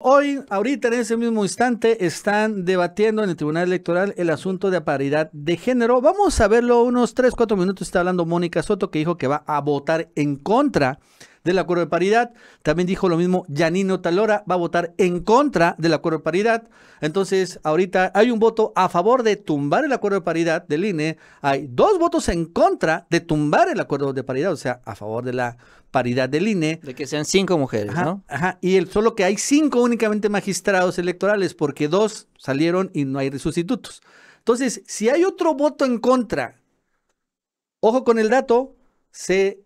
Hoy, ahorita en ese mismo instante, están debatiendo en el Tribunal Electoral el asunto de paridad de género. Vamos a verlo unos 3, 4 minutos. Está hablando Mónica Soto que dijo que va a votar en contra del acuerdo de paridad. También dijo lo mismo Yanino Talora, va a votar en contra del acuerdo de paridad. Entonces, ahorita hay un voto a favor de tumbar el acuerdo de paridad del INE, hay dos votos en contra de tumbar el acuerdo de paridad, o sea, a favor de la paridad del INE. De que sean cinco mujeres, ¿no? Ajá, y el, solo que hay cinco únicamente magistrados electorales, porque dos salieron y no hay sustitutos. Entonces, si hay otro voto en contra, ojo con el dato, se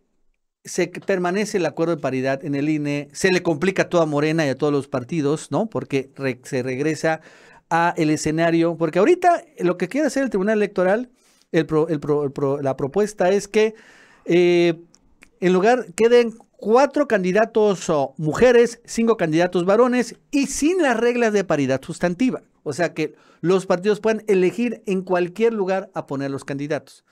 se permanece el acuerdo de paridad en el INE, se le complica a toda Morena y a todos los partidos, ¿no? Porque se regresa a el escenario, porque ahorita lo que quiere hacer el Tribunal Electoral, la propuesta es que eh, en lugar queden cuatro candidatos mujeres, cinco candidatos varones y sin las reglas de paridad sustantiva. O sea que los partidos pueden elegir en cualquier lugar a poner los candidatos.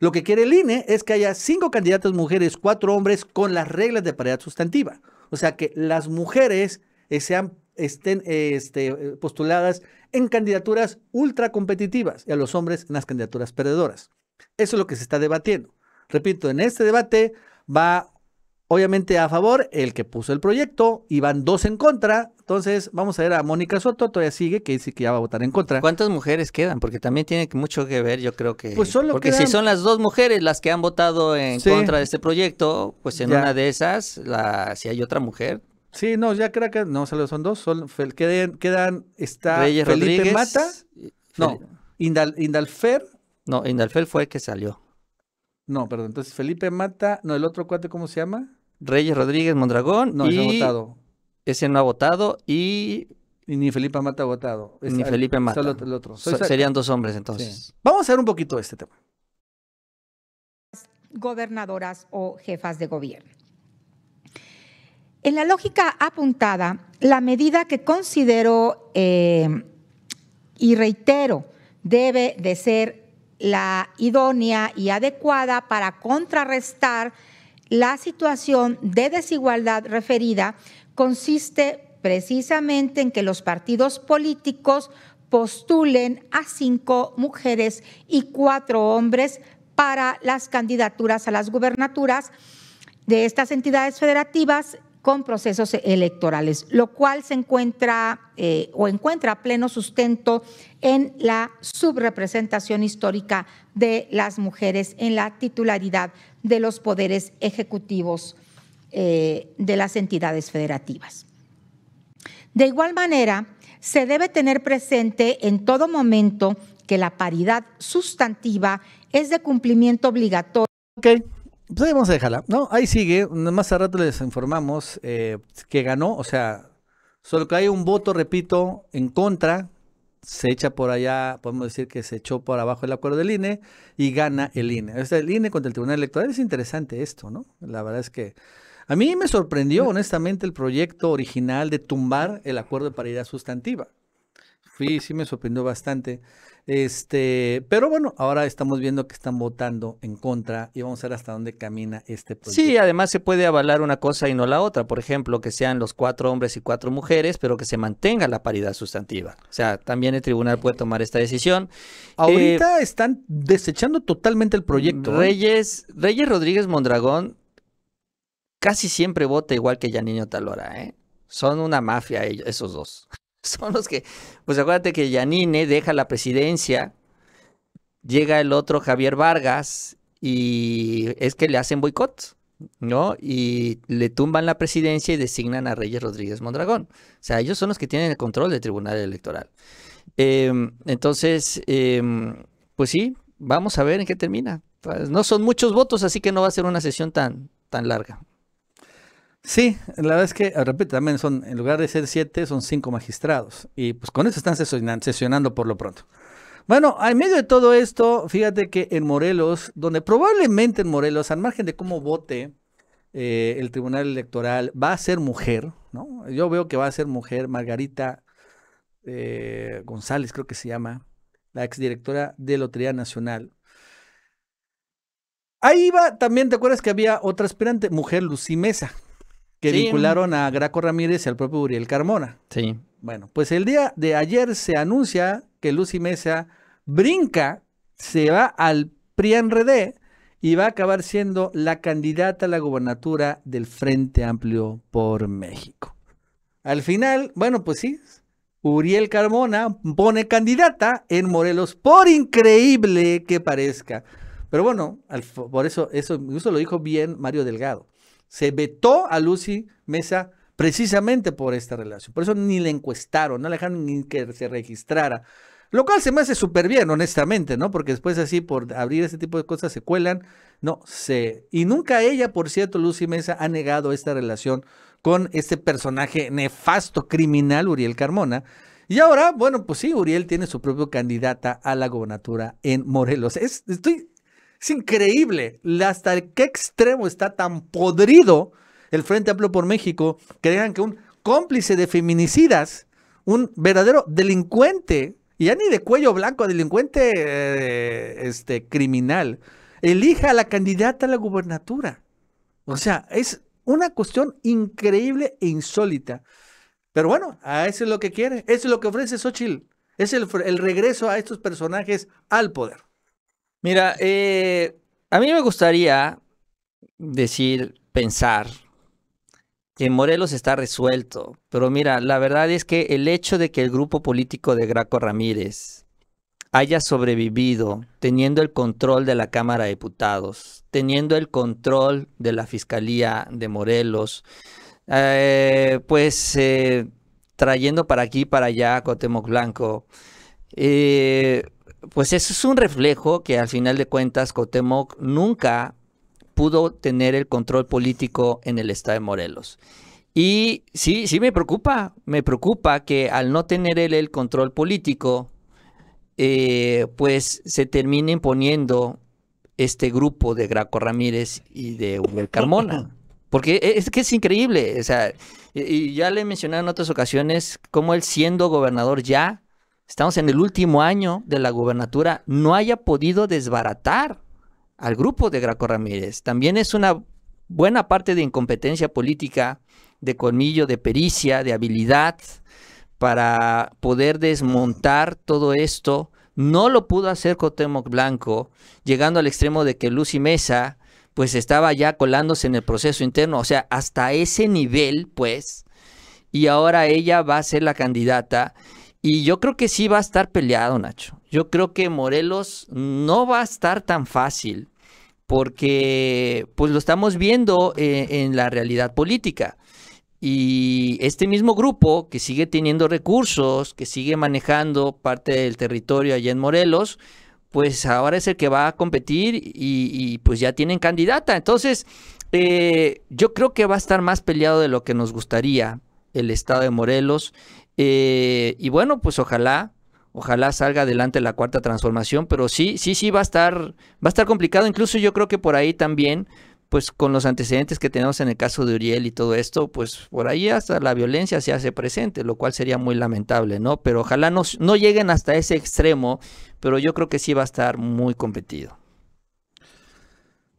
Lo que quiere el INE es que haya cinco candidatas mujeres, cuatro hombres, con las reglas de paridad sustantiva. O sea, que las mujeres eh, sean, estén eh, este, eh, postuladas en candidaturas ultra competitivas y a los hombres en las candidaturas perdedoras. Eso es lo que se está debatiendo. Repito, en este debate va Obviamente a favor, el que puso el proyecto, y van dos en contra. Entonces, vamos a ver a Mónica Soto, todavía sigue, que dice que ya va a votar en contra. ¿Cuántas mujeres quedan? Porque también tiene mucho que ver, yo creo que. Pues solo Porque si son las dos mujeres las que han votado en contra de este proyecto, pues en una de esas, si hay otra mujer. Sí, no, ya creo que. No, solo son dos. Son, quedan, quedan. Está Felipe Mata. No, Indalfer. No, Indalfer fue el que salió. No, perdón. Entonces, Felipe Mata. No, el otro cuate, ¿cómo se llama? Reyes Rodríguez Mondragón. No, ha votado. Ese no ha votado y. ni Felipe Mata ha votado. ni Felipe Mata. Solo el otro. serían dos hombres entonces. Vamos a ver un poquito este tema. Gobernadoras o jefas de gobierno. En la lógica apuntada, la medida que considero eh, y reitero debe de ser la idónea y adecuada para contrarrestar la situación de desigualdad referida consiste precisamente en que los partidos políticos postulen a cinco mujeres y cuatro hombres para las candidaturas a las gubernaturas de estas entidades federativas con procesos electorales, lo cual se encuentra eh, o encuentra pleno sustento en la subrepresentación histórica de las mujeres en la titularidad de los poderes ejecutivos eh, de las entidades federativas. De igual manera, se debe tener presente en todo momento que la paridad sustantiva es de cumplimiento obligatorio. Pues vamos a dejarla, ¿no? Ahí sigue. Más a rato les informamos eh, que ganó, o sea, solo que hay un voto, repito, en contra. Se echa por allá, podemos decir que se echó por abajo el acuerdo del INE y gana el INE. O el INE contra el Tribunal Electoral es interesante esto, ¿no? La verdad es que a mí me sorprendió, honestamente, el proyecto original de tumbar el acuerdo de paridad sustantiva. Sí, sí me sorprendió bastante. Este, pero bueno, ahora estamos viendo que están votando en contra y vamos a ver hasta dónde camina este proyecto. Sí, además se puede avalar una cosa y no la otra. Por ejemplo, que sean los cuatro hombres y cuatro mujeres, pero que se mantenga la paridad sustantiva. O sea, también el tribunal puede tomar esta decisión. Ahorita eh, están desechando totalmente el proyecto. ¿eh? Reyes, Reyes Rodríguez Mondragón casi siempre vota igual que Yanino Talora, ¿eh? Son una mafia ellos, esos dos. son los que, pues acuérdate que Yanine deja la presidencia, llega el otro Javier Vargas y es que le hacen boicot, ¿no? Y le tumban la presidencia y designan a Reyes Rodríguez Mondragón. O sea, ellos son los que tienen el control del Tribunal Electoral. Em, entonces, em, pues sí, vamos a ver en qué termina. Pues no son muchos votos, así que no va a ser una sesión tan, tan larga. Sí, la verdad es que, ah, repito, también son, en lugar de ser siete, son cinco magistrados. Y pues con eso están sesionando, por lo pronto. Bueno, en medio de todo esto, fíjate que en Morelos, donde probablemente en Morelos, al margen de cómo vote eh, el Tribunal Electoral, va a ser mujer, ¿no? Yo veo que va a ser mujer Margarita eh, González, creo que se llama, la exdirectora de Lotería Nacional. Ahí va, también te acuerdas que había otra aspirante, mujer Lucy Mesa, que vincularon a Graco Ramírez y al propio Uriel Carmona. Sí. Bueno, pues el día de ayer se anuncia que Lucy Mesa brinca, se va al pri en RD y va a acabar siendo la candidata a la gobernatura del Frente Amplio por México. Al final, bueno, pues sí, Uriel Carmona pone candidata en Morelos, por increíble que parezca. Pero bueno, por eso, eso, eso lo dijo bien Mario Delgado. Se vetó a Lucy Mesa precisamente por esta relación. Por eso ni le encuestaron, no le dejaron ni que se registrara. Lo cual se me hace súper bien, honestamente, ¿no? Porque después así, por abrir ese tipo de cosas, se cuelan. No, sé. Y nunca ella, por cierto, Lucy Mesa, ha negado esta relación con este personaje nefasto criminal, Uriel Carmona. Y ahora, bueno, pues sí, Uriel tiene su propia candidata a la gobernatura en Morelos. estoy es increíble hasta el qué extremo está tan podrido el Frente Amplio por México que que un cómplice de feminicidas, un verdadero delincuente, y ya ni de cuello blanco, delincuente eh, este, criminal, elija a la candidata a la gubernatura. O sea, es una cuestión increíble e insólita. Pero bueno, a eso es lo que quiere, eso es lo que ofrece Xochitl. Es el regreso a estos personajes al poder. Mira, eh, a mí me gustaría decir, pensar que Morelos está resuelto, pero mira, la verdad es que el hecho de que el grupo político de Graco Ramírez haya sobrevivido teniendo el control de la Cámara de Diputados, teniendo el control de la Fiscalía de Morelos, eh, pues eh, trayendo para aquí, para allá a Cotemoc Blanco pues eso es un reflejo que al final de cuentas Cotemoc nunca pudo tener el control político en el estado de Morelos. Y sí, sí me preocupa, me preocupa que al no tener él el control político, eh, pues se termine imponiendo este grupo de Graco Ramírez y de Humberto Carmona. Porque e, es que es increíble, o sea, y ya le mencionado en otras ocasiones cómo él siendo gobernador ya estamos en el último año de la gubernatura, no haya podido desbaratar al grupo de Graco Ramírez. También es una buena parte de incompetencia política, de colmillo, de pericia, de habilidad para poder desmontar todo esto. No lo pudo hacer Cotemoc Blanco, llegando al extremo de que Lucy Mesa pues estaba ya colándose en el proceso interno, o sea, hasta ese nivel, pues, y ahora ella va a ser la candidata y yo creo que sí va a estar peleado, Nacho. Yo creo que Morelos no va a estar tan fácil porque pues lo estamos viendo eh, en la realidad política. Y este mismo grupo que sigue teniendo recursos, que sigue manejando parte del territorio allá en Morelos, pues ahora es el que va a competir y, pues ya tienen candidata. Entonces, eh, yo creo que va a estar más peleado de lo que nos gustaría el estado de Morelos. Eh, y bueno, pues ojalá, ojalá salga adelante la cuarta transformación, pero sí, sí, sí va a estar, va a estar complicado. Incluso yo creo que por ahí también, pues con los antecedentes que tenemos en el caso de Uriel y todo esto, pues por ahí hasta la violencia se hace presente, lo cual sería muy lamentable, ¿no? Pero ojalá no, no lleguen hasta ese extremo, pero yo creo que sí va a estar muy competido.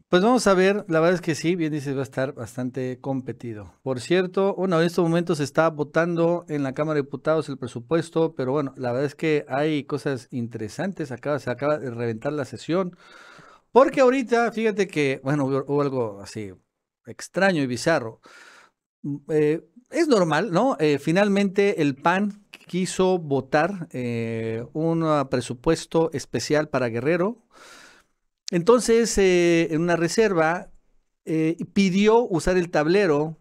Pues vamos a ver, la verdad es que sí, bien dices, va a estar bastante competido. Por cierto, bueno, en estos momentos se está votando en la Cámara de Diputados el presupuesto, pero bueno, la verdad es que hay cosas interesantes, acaba, se acaba de reventar la sesión, porque ahorita, fíjate que, bueno, hubo, algo así extraño y bizarro. Mm, eh, es normal, ¿no? Eh, finalmente el PAN quiso votar eh, un ah, presupuesto especial para Guerrero. Entonces, eh, en una reserva, eh, pidió usar el tablero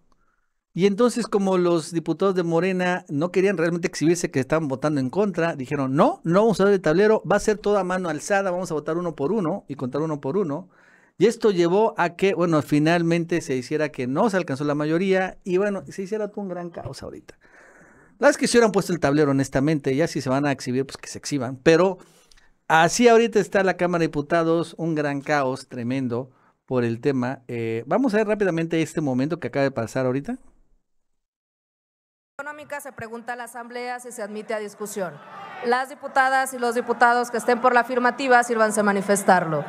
y entonces como los diputados de Morena no querían realmente exhibirse que estaban votando en contra, dijeron, no, no vamos a usar el tablero, va a ser toda mano alzada, vamos a votar uno por uno y contar uno por uno. Y esto llevó a que, bueno, finalmente se hiciera que no se alcanzó la mayoría y bueno, se hiciera todo un gran caos ahorita. Las que se hubieran puesto el tablero, honestamente, ya si se van a exhibir, pues que se exhiban, pero Así ahorita está la Cámara de Diputados, un gran caos tremendo por el tema. Eh, vamos a ver rápidamente este momento que acaba de pasar ahorita. Económica se pregunta a la Asamblea si se admite a discusión. Las diputadas y los diputados que estén por la afirmativa sírvanse a manifestarlo.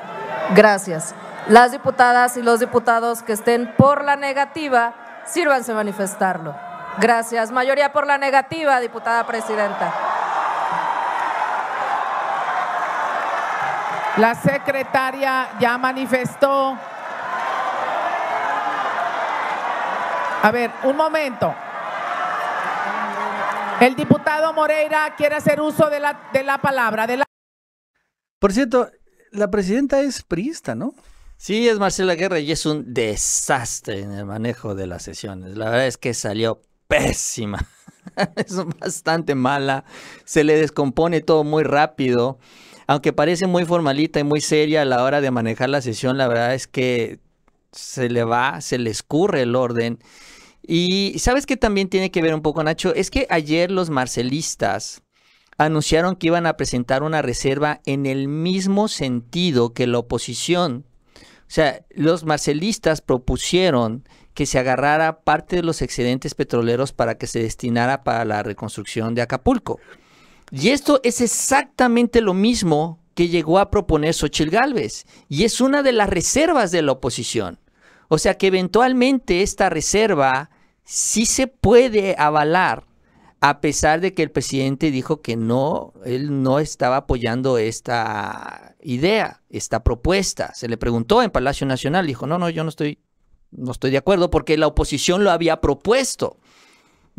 Gracias. Las diputadas y los diputados que estén por la negativa sírvanse a manifestarlo. Gracias. Mayoría por la negativa, diputada presidenta. La secretaria ya manifestó. A ver, un momento. El diputado Moreira quiere hacer uso de la, de la palabra. De la... Por cierto, la presidenta es priista, ¿no? Sí, es Marcela Guerra y es un desastre en el manejo de las sesiones. La verdad es que salió pésima. es bastante mala. Se le descompone todo muy rápido aunque parece muy formalita y muy seria a la hora de manejar la sesión, la verdad es que se le va, se le escurre el orden. Y sabes que también tiene que ver un poco, Nacho, es que ayer los marcelistas anunciaron que iban a presentar una reserva en el mismo sentido que la oposición. O sea, los marcelistas propusieron que se agarrara parte de los excedentes petroleros para que se destinara para la reconstrucción de Acapulco. Y esto es exactamente lo mismo que llegó a proponer Xochitl Gálvez, y es una de las reservas de la oposición. O sea que eventualmente esta reserva sí se puede avalar, a pesar de que el presidente dijo que no, él no estaba apoyando esta idea, esta propuesta. Se le preguntó en Palacio Nacional, dijo, no, no, yo no estoy, no estoy de acuerdo porque la oposición lo había propuesto.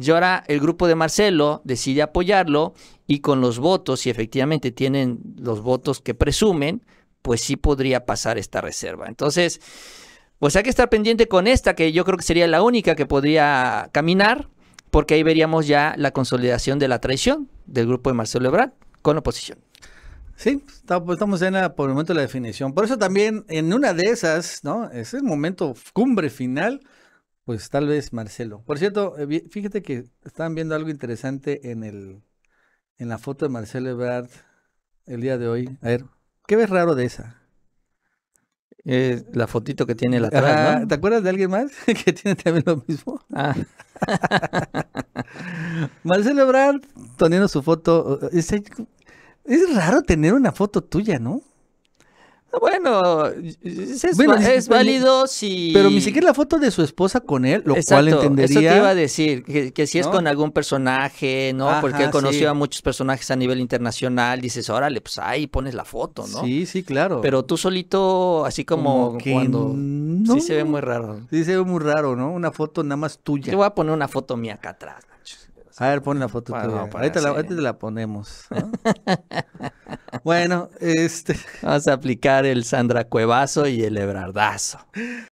Y ahora el grupo de Marcelo decide apoyarlo y con los votos, si efectivamente tienen los votos que presumen, pues sí podría pasar esta reserva. Entonces, pues hay que estar pendiente con esta, que yo creo que sería la única que podría caminar, porque ahí veríamos ya la consolidación de la traición del grupo de Marcelo Ebrard con la oposición. Sí, pues, estamos en por el momento de la definición. Por eso también en una de esas, ¿no? Es el momento cumbre final pues tal vez Marcelo. Por cierto, eh, fíjate que estaban viendo algo interesante en el en la foto de Marcelo Ebrard el día de hoy. A ver, ¿qué ves raro de esa? la fotito que tiene la atrás, ¿Te acuerdas de alguien más que tiene también lo mismo? Ah. Marcelo Ebrard poniendo su foto. Es, es raro tener una foto tuya, ¿no? Ah, bueno, es, válido si... Pero ni siquiera la foto de su esposa con él, lo cual entendería... Eso te iba a decir, que, si es con algún personaje, ¿no? Porque él conoció a muchos personajes a nivel internacional, dices, órale, pues ahí pones la foto, ¿no? Sí, sí, claro. Pero tú solito, así como, cuando... Sí se ve muy raro. Sí se ve muy raro, ¿no? Una foto nada más tuya. Te voy a poner una foto mía acá atrás. A ver, pon la foto bueno, ahorita, la, te la ponemos. bueno, este. Vamos a aplicar el Sandra Cuevaso y el Ebrardazo.